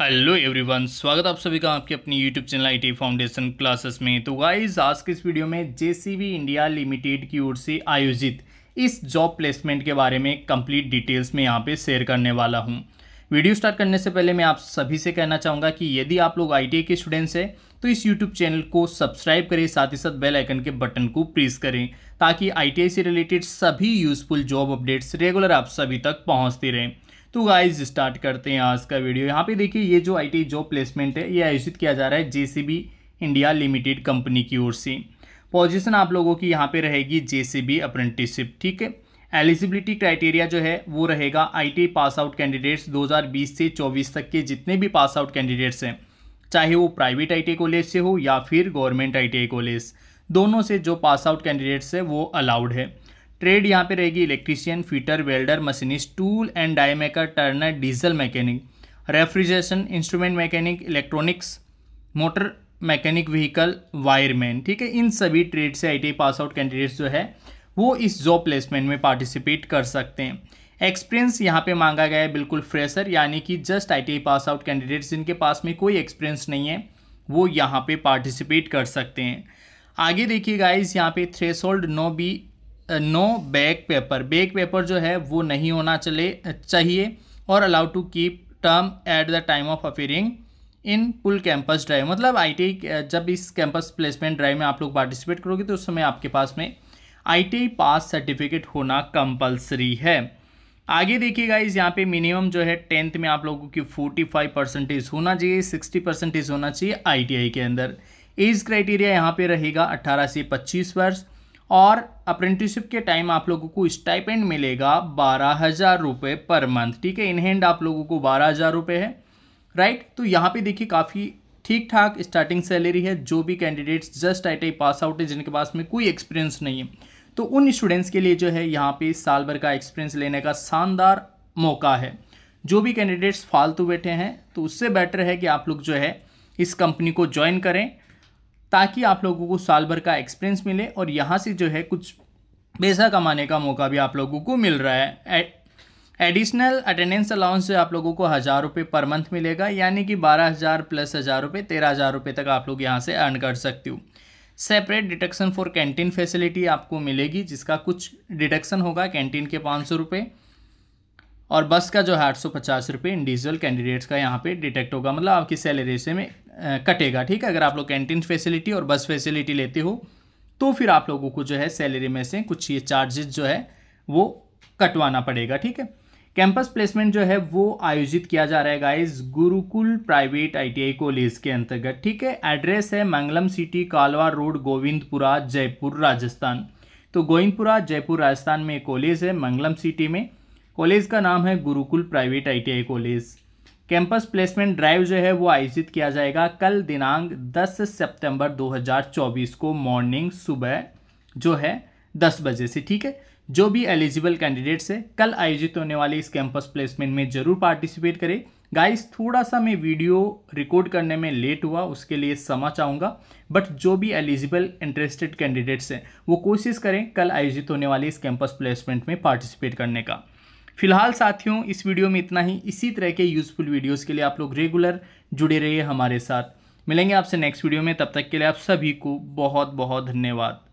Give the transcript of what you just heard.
hello everyone स्वागत आप सभी का आपके अपनी YouTube channel IT foundation classes में तो गाइस आज के इस वीडियो में जेसीबी इंडिया लिमिटेड की ओर से आयोजित इस जॉब प्लेसमेंट के बारे में कंप्लीट डिटेल्स में यहाँ पे शेयर करने वाला हूँ वीडियो स्टार्ट करने से पहले मैं आप सभी से कहना चाहूँगा कि यदि आप लोग आई के स्टूडेंट्स हैं तो इस यूट्यूब चैनल को सब्सक्राइब करें साथ ही साथ बेलाइकन के बटन को प्रेस करें ताकि आई से रिलेटेड सभी यूजफुल जॉब अपडेट्स रेगुलर आप सभी तक पहुँचते रहें तो गाइज स्टार्ट करते हैं आज का वीडियो यहाँ पे देखिए ये जो आईटी जॉब प्लेसमेंट है ये आयोजित किया जा रहा है जेसीबी इंडिया लिमिटेड कंपनी की ओर से पोजीशन आप लोगों की यहाँ पे रहेगी जेसीबी अप्रेंटिसशिप ठीक है एलिजिबिलिटी क्राइटेरिया जो है वो रहेगा आईटी पास आउट कैंडिडेट्स 2020 से 24 तक के जितने भी पास आउट कैंडिडेट्स हैं चाहे वो प्राइवेट आई कॉलेज से हो या फिर गवर्नमेंट आई कॉलेज दोनों से जो पास आउट कैंडिडेट्स है वो अलाउड है ट्रेड यहाँ पे रहेगी electrician fitter welder machinist tool and die maker turner diesel mechanic refrigeration instrument mechanic electronics motor mechanic vehicle wireman ठीक है इन सभी ट्रेड से आई पास आउट कैंडिडेट्स जो है वो इस जॉब प्लेसमेंट में पार्टिसिपेट कर सकते हैं एक्सपीरियंस यहाँ पे मांगा गया है बिल्कुल फ्रेशर यानी कि just I pass out candidates जिनके पास में कोई एक्सपीरियंस नहीं है वो यहाँ पे पार्टिसिपेट कर सकते हैं आगे देखिए गाइस यहाँ पे threshold no B no back paper back paper जो है वो नहीं होना चले चाहिए और allow to keep term at the time of appearing in full campus drive मतलब आईटी जब इस कैंपस प्लेसमेंट ड्राइव में आप लोग पार्टिसिपेट करोगे तो उस समय आपके पास में आईटी पास सर्टिफिकेट होना कंपलसरी है आगे देखिएगा इस यहाँ पे मिनिमम जो है टेंथ में आप लोगों की फोर्टी फाइव परसेंटेज होना चाहिए सिक्सटी परसेंटेज होना चाहिए आईटीआई के अंदर एज क्राइटेरिया यहाँ पे रहेगा अट्ठारह से पच्चीस वर्ष और अप्रेंटिसशिप के टाइम आप लोगों को स्टाइपेंड मिलेगा बारह हज़ार रुपये पर मंथ ठीक है इनहेंड आप लोगों को बारह हज़ार रुपये है राइट तो यहाँ पे देखिए काफ़ी ठीक ठाक स्टार्टिंग सैलरी है जो भी candidates just I T pass out है जिनके पास में कोई एक्सपीरियंस नहीं है तो उन स्टूडेंट्स के लिए जो है यहाँ पर साल भर का एक्सपीरियंस लेने का शानदार मौका है जो भी कैंडिडेट्स फालतू बैठे हैं तो उससे बेटर है कि आप लोग जो है इस कंपनी को ज्वाइन करें ताकि आप लोगों को साल भर का एक्सपीरियंस मिले और यहाँ से जो है कुछ पैसा कमाने का मौका भी आप लोगों को मिल रहा है एडिशनल अटेंडेंस अलाउंस से आप लोगों को हज़ार रुपये पर मंथ मिलेगा यानी कि बारह हज़ार प्लस हज़ार रुपये तेरह हज़ार रुपये तक आप लोग यहाँ से अर्न कर सकते हो separate deduction for canteen facility आपको मिलेगी जिसका कुछ डिडक्शन होगा कैंटीन के पाँच सौ रुपये और बस का जो है आठ सौ पचास रुपये इंडिविजुअल कैंडिडेट्स का यहाँ पे डिटेक्ट होगा मतलब आपकी सैलरी से में कटेगा ठीक है अगर आप लोग कैंटीन फैसिलिटी और बस फैसिलिटी लेते हो तो फिर आप लोगों को जो है सैलरी में से कुछ ये चार्जेस जो है वो कटवाना पड़ेगा ठीक है कैंपस प्लेसमेंट जो है वो आयोजित किया जा रहा है guys Gurukul private ITI college के अंतर्गत ठीक है एड्रेस है मंगलम सिटी कालवा रोड गोविंदपुरा जयपुर राजस्थान तो गोविंदपुरा जयपुर राजस्थान में कॉलेज है मंगलम सिटी में कॉलेज का नाम है Gurukul private ITI college campus placement drive जो है वो आयोजित किया जाएगा कल दिनांक 10 सितंबर 2024 को मॉर्निंग सुबह जो है 10 बजे से ठीक है जो भी एलिजिबल कैंडिडेट्स है कल आयोजित होने वाले इस कैंपस प्लेसमेंट में ज़रूर पार्टिसिपेट करें गाइस थोड़ा सा मैं वीडियो रिकॉर्ड करने में लेट हुआ उसके लिए समा चाहूँगा बट जो भी एलिजिबल इंटरेस्टेड कैंडिडेट्स हैं वो कोशिश करें कल आयोजित होने वाले इस कैंपस प्लेसमेंट में पार्टिसिपेट करने का फिलहाल साथियों इस वीडियो में इतना ही इसी तरह के यूज़फुल वीडियोज़ के लिए आप लोग रेगुलर जुड़े रहिए हमारे साथ मिलेंगे आपसे नेक्स्ट वीडियो में तब तक के लिए आप सभी को बहुत बहुत धन्यवाद